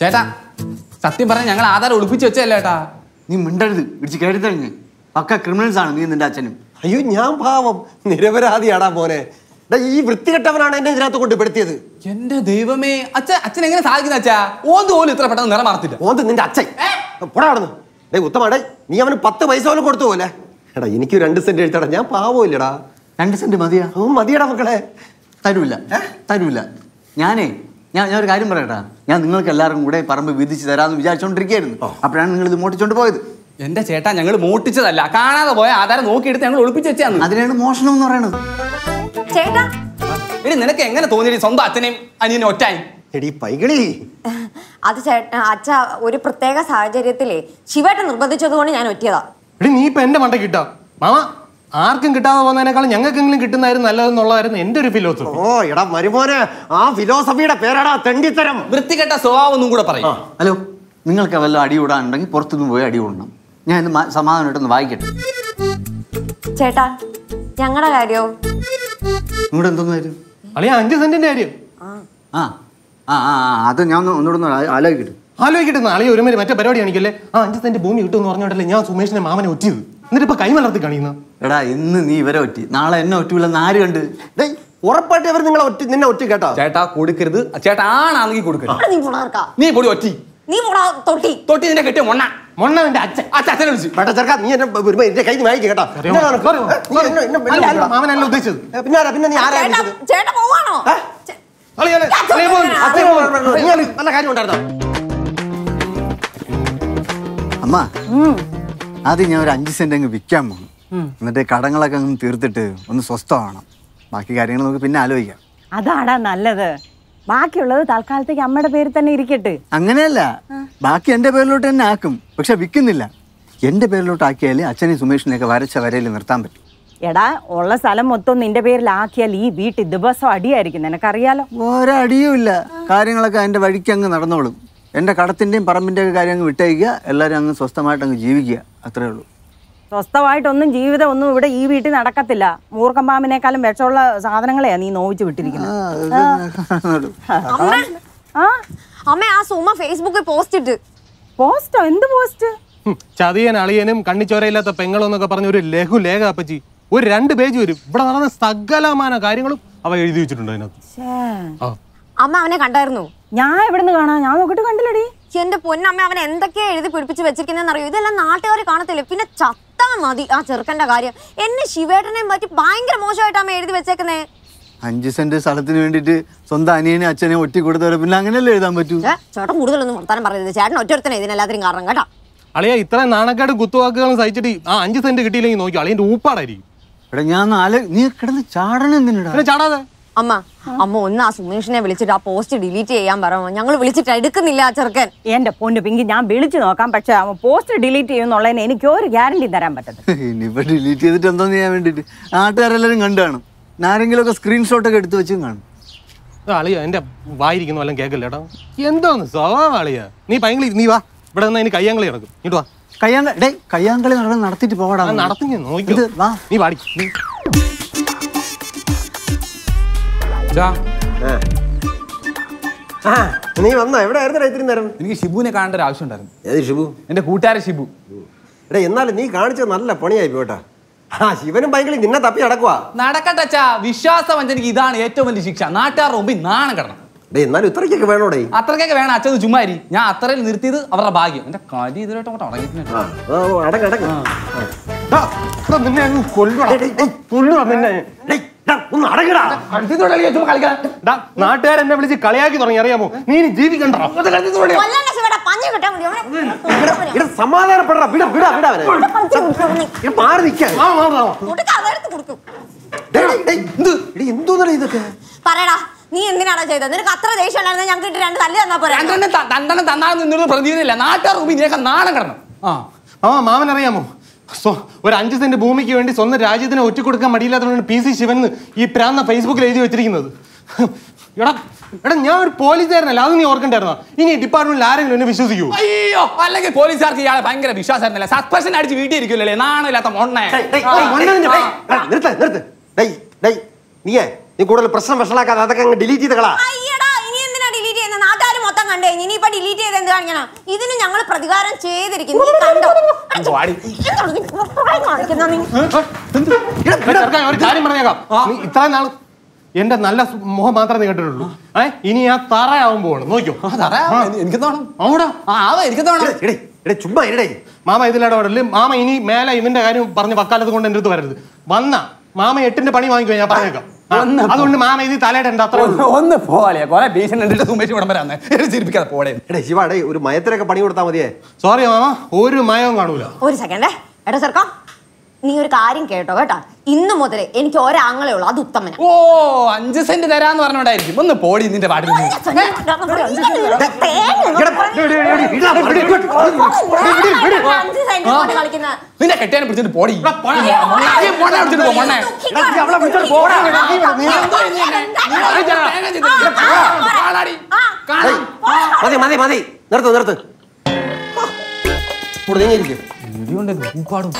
ചേട്ടാ സത്യം പറഞ്ഞ ഞങ്ങൾ ആധാരം ഒളിപ്പിച്ച് വെച്ചല്ല ഏട്ടാ നീ മിണ്ടരുത് ഇടിച്ച് കയറി പക്ക ക്രിമിനൽസ് ആണ് നീ നിന്റെ അച്ഛനും അയ്യോ ഞാൻ പാവം നിരപരാധിയാടാ പോലെ ഈ വൃത്തികെട്ടവനാണ് എന്നെ ഇതിനകത്ത് കൊണ്ടുപെടുത്തിയത് എന്റെ ദൈവമേ അച്ഛൻ അച്ഛൻ എങ്ങനെ സാധിക്കുന്ന അച്ഛാ ഓന്ത് പോലും ഇത്ര പെട്ടെന്ന് നിറ മാറത്തില്ല ഓന്ത് നിന്റെ അച്ഛൻ പുടാടുന്നു ഡേ ഉത്തമാടേ നീ അവന് പത്ത് പൈസ പോലും കൊടുത്തു പോലെ എടാ എനിക്ക് രണ്ട് സെന്റ് എഴുത്തടാ ഞാൻ പാവമില്ലടാ രണ്ട് സെന്റ് മതിയാ മതിയടാ മക്കളെ തരൂല തരൂല ഞാനേ ഞാൻ ഞാൻ ഒരു കാര്യം പറയട്ടാ ഞാൻ നിങ്ങൾക്ക് എല്ലാവർക്കും കൂടെ പറമ്പ് വിധിച്ച് തരാമെന്ന് വിചാരിച്ചോണ്ടിരിക്കുന്നു അപ്പോഴാണ് നിങ്ങൾ ഇത് മോട്ടിച്ചോണ്ട് പോയത് എന്റെ ചേട്ടാ ഞങ്ങൾ മോട്ടിച്ചതല്ല കാണാതെ പോയ ആധാരം നോക്കിയെടുത്ത് ഞങ്ങൾ ഒളിപ്പിച്ച് വെച്ചാണ് അതിനാണ് മോഷണം എന്ന് പറയണത് ചേട്ടാ എടി നിനക്ക് എങ്ങനെ തോന്നിയത് സ്വന്തം അച്ഛനെയും അനിയനെ ഒറ്റായി എടി അത് ചേട്ടാ അച്ഛ ഒരു പ്രത്യേക സാഹചര്യത്തിലേ ശിവേട്ടൻ നിർബന്ധിച്ചതുകൊണ്ട് ഞാൻ ഒറ്റിയതാ എടി നീ ഇപ്പൊ എന്റെ മണ്ടക്കിട്ടാ മാമാ ആർക്കും കിട്ടാതെ പോകുന്നതിനേക്കാളും ഞങ്ങൾക്കെങ്കിലും കിട്ടുന്നതായിരുന്നു നല്ലതെന്നുള്ളതായിരുന്നു എന്റെ ഒരു ഫിലോസഫി ഓ എടാ മരുമോനെ ആ ഫിലോസഫിയുടെ പേരാടാ തെണ്ടിത്തരം വൃത്തികെട്ട സ്വഭാവം ഒന്നും കൂടെ പറയാം ഹലോ നിങ്ങൾക്ക് വല്ല അടി ഇടാനുണ്ടെങ്കിൽ പുറത്തുനിന്ന് പോയി അടി കൂടണം ഞാൻ ഇന്ന് സമാധാനമായിട്ടൊന്ന് വായിക്കട്ടെ ചേട്ടാ ഞങ്ങളുടെ കാര്യോ ഇവിടെ എന്തോന്നായിരുന്നു അളിയ അഞ്ച് സെന്റിന്റെ കാര്യം ആ ആ ആ അത് ഞാൻ ഒന്ന് ഒന്നുകൂടെ ഒന്ന് ആലോചിക്കട്ടെ ആലോചിക്കട്ടെ അളിയ ഒരുമാതിരി മറ്റേ പരിപാടി കാണിക്കല്ലേ ആ അഞ്ച് സെന്റ് ഭൂമി കിട്ടുമെന്ന് പറഞ്ഞോണ്ടല്ലേ ഞാൻ സുമേഷിന്റെ മാമനെ ഒറ്റിയത് എന്നിട്ടിപ്പോ കൈമലർത്തി കാണിക്കുന്നു എടാ ഇന്ന് നീ ഇവരെ ഒറ്റി നാളെ എന്നെ ഒറ്റൂലെന്ന് ആര് കണ്ട് ഉറപ്പായിട്ട് അവർ നിങ്ങളെ ഒറ്റ നിന്നെ ഒറ്റ കേട്ടോ ചേട്ടാ കൊടുക്കരുത് ചേട്ടാ ആണാണെങ്കിൽ നീ പൊടി ഒറ്റി നീ തൊട്ടി തൊട്ടി നിന്നെ കെട്ടിയ മൊണ്ണ അച്ഛൻ അച്ഛൻ നീ എന്നെ കേട്ടോ പിന്നെ ആരാ പിന്നെ നീ ആരാ ചേട്ടാ അമ്മ അത് ഞാൻ ഒരു അഞ്ച് സെന്റ് അങ്ങ് വിൽക്കാൻ പോകും എന്നിട്ട് കടങ്ങളൊക്കെ അങ്ങ് തീർത്തിട്ട് ഒന്ന് സ്വസ്ഥമാവണം ബാക്കി കാര്യങ്ങൾ നമുക്ക് പിന്നെ ആലോചിക്കാം അതാടാ നല്ലത് ബാക്കിയുള്ളത് തൽക്കാലത്തേക്ക് അമ്മയുടെ പേരിൽ തന്നെ ഇരിക്കട്ടെ അങ്ങനെയല്ല ബാക്കി എന്റെ പേരിലോട്ട് തന്നെ ആക്കും പക്ഷെ വിൽക്കുന്നില്ല എന്റെ പേരിലോട്ട് ആക്കിയാൽ അച്ഛനെ സുമേഷിനെയൊക്കെ വരച്ച വരയിൽ നിർത്താൻ പറ്റും എടാ ഉള്ള സ്ഥലം മൊത്തം നിന്റെ ആക്കിയാൽ ഈ വീട്ടിൽ ദിവസം അടിയായിരിക്കും നിനക്കറിയാലോ ഒരടിയും ഇല്ല കാര്യങ്ങളൊക്കെ അതിന്റെ വഴിക്ക് അങ്ങ് നടന്നോളും എൻ്റെ കടത്തിൻ്റെയും പറമ്പിൻ്റെയും കാര്യം അങ്ങ് വിട്ടയക്കുക എല്ലാവരും അങ്ങ് സ്വസ്ഥമായിട്ട് അങ്ങ് ജീവിക്കുക അത്രേ ഉള്ളൂ സ്വസ്ഥമായിട്ടൊന്നും ജീവിതം ഒന്നും ഇവിടെ ഈ വീട്ടിൽ നടക്കത്തില്ല മൂർഖം പാമ്പിനേക്കാളും വിഷമുള്ള സാധനങ്ങളെയാ നീ നോവിച്ച് വിട്ടിരിക്കുന്നത് അമ്മ ആ സുമ ഫേസ്ബുക്കിൽ പോസ്റ്റ് ഇട്ട് പോസ്റ്റോ എന്ത് പോസ്റ്റ് ചതിയൻ അളിയനും കണ്ണിച്ചോരയില്ലാത്ത പെങ്ങളെന്നൊക്കെ പറഞ്ഞ ഒരു ലഘു ലേഖ അപ്പച്ചി ഒരു രണ്ട് പേജ് വരും ഇവിടെ നടന്ന സകലമാന കാര്യങ്ങളും അവ എഴുതി വെച്ചിട്ടുണ്ട് അതിനകത്ത് അമ്മ അവനെ കണ്ടായിരുന്നു ഞാൻ എവിടുന്ന് കാണാ ഞാൻ നോക്കിട്ട് കണ്ടില്ലടി എന്റെ പൊന്നമ്മ അവൻ എന്തൊക്കെയാ എഴുതി പിടിപ്പിച്ച് വെച്ചിരിക്കുന്നതെന്ന് അറിയോ ഇതെല്ലാം നാട്ടുകാർ കാണത്തില്ല പിന്നെ ചത്താ മതി ആ ചെറുക്കന്റെ കാര്യം എന്നെ ശിവേട്ടനെ പറ്റി ഭയങ്കര മോശമായിട്ടാ എഴുതി വെച്ചേക്കുന്നേ അഞ്ചു സെന്റ് സ്ഥലത്തിന് വേണ്ടിട്ട് സ്വന്തം അനിയനെ അച്ഛനെ ഒറ്റി കൊടുത്തവരെ പിന്നെ അങ്ങനെയല്ലേ എഴുതാൻ പറ്റൂ ചേട്ടൻ കൂടുതലൊന്നും വർത്താനം പറയുന്നത് ചേട്ടൻ ഒറ്റ ഇതിനെല്ലാത്തിനും കാരണം കേട്ടോ അളിയ ഇത്ര നാണക്കാട് കുത്തുവാക്കുകളും സഹിച്ചിട്ട് ആ അഞ്ചു സെന്റ് കിട്ടിയില്ലെങ്കിൽ നോക്കി അളിയന്റെ ഊപ്പാടായിരിക്കും ഞാൻ നാല് നീ കിടന്ന് ചാടണം എന്തിനാ ചാടാതെ അമ്മ അമ്മ ഒന്ന് ആ സുമേഷിനെ വിളിച്ചിട്ട് ആ പോസ്റ്റ് ഡിലീറ്റ് ചെയ്യാൻ പറഞ്ഞു ഞങ്ങൾ വിളിച്ചിട്ട് എടുക്കുന്നില്ല ആ ചെറുക്കൻ എന്റെ പൊന്നു പിങ്കി ഞാൻ വിളിച്ചു നോക്കാം പക്ഷെ അവൻ പോസ്റ്റ് ഡിലീറ്റ് ചെയ്യുന്നുള്ളതിന് എനിക്ക് ഒരു ഗ്യാരണ്ടി തരാൻ പറ്റത്തില്ല ഇനിയിപ്പോ ഡിലീറ്റ് ചെയ്തിട്ട് ചെയ്യാൻ വേണ്ടിട്ട് നാട്ടുകാരെല്ലാരും കണ്ടാണ് ആരെങ്കിലും ഒക്കെ സ്ക്രീൻഷോട്ട് ഒക്കെ എടുത്തു വെച്ചും കാണും കേക്കല്ലേടാ നീ പയങ്ങളി നീ വാ നടക്കും ഇങ്ങോട്ട് വാ നടത്തിട്ട് പോകടാ നടത്തി നോക്കി വാ നീ വാടി നീ വന്നാ എവിടെ ആയിരുന്നു ഇത്രയും നേരം എനിക്ക് ഷിബുവിനെ കാണേണ്ട ഒരു ആവശ്യമുണ്ടായിരുന്നു ഉണ്ടായിരുന്നു ഏത് ഷിബു എന്റെ കൂട്ടുകാരൻ ഷിബു എടാ എന്നാലും നീ കാണിച്ചത് നല്ല പണിയായി പോട്ടാ ആ ശിവനും ഭയങ്കര നിന്നെ തപ്പി നടക്കുക നടക്കട്ടെ അച്ഛാ എനിക്ക് ഇതാണ് ഏറ്റവും വലിയ ശിക്ഷ നാട്ടുകാരുടെ മുമ്പിൽ നാണം കിടണം എന്നാലും ഇത്രയ്ക്കൊക്കെ വേണോടേ അത്രയ്ക്കൊക്കെ വേണം അച്ഛൻ ചുമ്മാരി ഞാൻ അത്രയിൽ നിർത്തിയത് അവരുടെ ഭാഗ്യം എന്റെ കാര്യം ഇതിലോട്ട് അങ്ങോട്ട് അടങ്ങിയിട്ടുണ്ട് നിന്നെ അങ്ങ് ഒന്ന് നാട്ടുകാരെന്നെ വിളിച്ച് കളിയാക്കി തുടങ്ങി അറിയാമോ നീ ഇനി ജീവിക്കണ്ടോ സമാധാനപ്പെടാ ഇതൊക്കെ നീ എന്തിനാണ് ചെയ്തത് നിനക്ക് അത്ര ദേഷ്യം ഉണ്ടായിരുന്നു ഞങ്ങൾക്ക് രണ്ട് തല്ലി തന്നാ പോരാ തന്നെ തന്നാലും നിന്നൊരു നാട്ടുകാർ മുമ്പിൽ നാണം കിടന്നു ആ മാമൻ അറിയാമോ ഒരു അഞ്ച് സെന്റ് ഭൂമിക്ക് വേണ്ടി സ്വന്തം രാജ്യത്തിന് ഒറ്റ കൊടുക്കാൻ മടിയില്ലാത്തതുകൊണ്ട് പി സി ശിവൻ ഈ പ്രാന്ന ഫേസ്ബുക്കിൽ എഴുതി വെച്ചിരിക്കുന്നത് എടാ എടാ ഞാൻ ഒരു പോലീസുകാരനല്ല അത് നീ ഓർക്കണ്ടായിരുന്നോ ഇനി ഡിപ്പാർട്ട്മെന്റിൽ ആരെങ്കിലും എന്നെ വിശ്വസിക്കൂ അയ്യോ അല്ലെങ്കിൽ പോലീസുകാർക്ക് ഇയാളെ ഭയങ്കര വിശ്വാസമായിരുന്നല്ലേ സസ്പെൻഷൻ അടിച്ച് വീട്ടിൽ ഇരിക്കില്ലേ നാണില്ലാത്ത മൊണ്ണേ നിർത്ത് നീ കൂടുതൽ പ്രശ്നം വഷളാക്കാതെ അതൊക്കെ അങ്ങ് ഡിലീറ്റ് ചെയ്തകളാ കണ്ടേ ഇനി ഇപ്പൊ ഡിലീറ്റ് ചെയ്ത് എന്ത് കാണിക്കണം ഇതിന് ഞങ്ങൾ പ്രതികാരം ചെയ്തിരിക്കുന്നു നീ നീ നാൾ എന്റെ നല്ല മുഖം മാത്രമേ കേട്ടിട്ടുള്ളൂ ഏ ഇനി ആ തറയാവുമ്പോൾ നോക്കിയോ എനിക്ക് ചുമ്മാ ഇരടേ മാമ ഇതിലിടപെടല് മാമ ഇനി മേലെ ഇവന്റെ കാര്യം പറഞ്ഞ് വക്കാലത്ത് കൊണ്ട് എന്റെ അടുത്ത് വരരുത് വന്ന മാമ എട്ടിന്റെ പണി വാങ്ങിക്കുവാ ഞാൻ പറഞ്ഞേക്കാം അതുകൊണ്ട് മാമ ഇത് തലയിടണ്ട ഒന്ന് പോലെ കുറെ ഭീഷണി സുമേഷ് ഇവിടെ വരാന്ന് പോടെ എടേ ശിവ ഒരു മയത്തിലൊക്കെ പണി കൊടുത്താൽ മതിയേ സോറി മാമ ഒരു മയവും കാണൂല ഒരു സെക്കൻഡേ എടാ സർക്കാ നീ ഒരു കാര്യം കേട്ടോ കേട്ടാ ഇന്നു മുതൽ എനിക്ക് ഒരാങ്ങളെ ഉള്ളു അത് ഉത്തമന ഓ അഞ്ച് സെന്റ് തരാന്ന് പറഞ്ഞോണ്ടായിരിക്കും ഒന്ന് പോടി നിന്റെ പാട്ടിൽ നിന്നെ കെട്ടിയാനെ പിടിച്ചിട്ട് പോടി മതി മതി മതി നിർത്ത് നിർത്ത് പൊടുതേങ്ങിയിരിക്കും പാടും